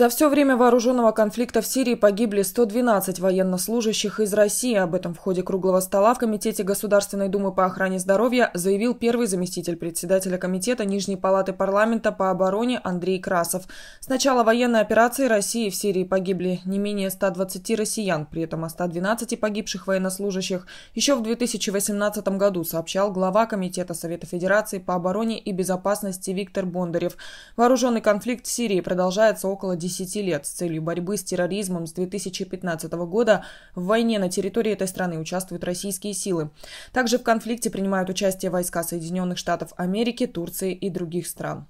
За все время вооруженного конфликта в Сирии погибли 112 военнослужащих из России. Об этом в ходе круглого стола в Комитете Государственной Думы по охране здоровья заявил первый заместитель председателя Комитета Нижней Палаты Парламента по обороне Андрей Красов. С начала военной операции России в Сирии погибли не менее 120 россиян. При этом о 112 погибших военнослужащих еще в 2018 году сообщал глава Комитета Совета Федерации по обороне и безопасности Виктор Бондарев. Вооруженный конфликт в Сирии продолжается около 10 10 лет с целью борьбы с терроризмом с 2015 года в войне на территории этой страны участвуют российские силы. Также в конфликте принимают участие войска Соединенных Штатов Америки, Турции и других стран.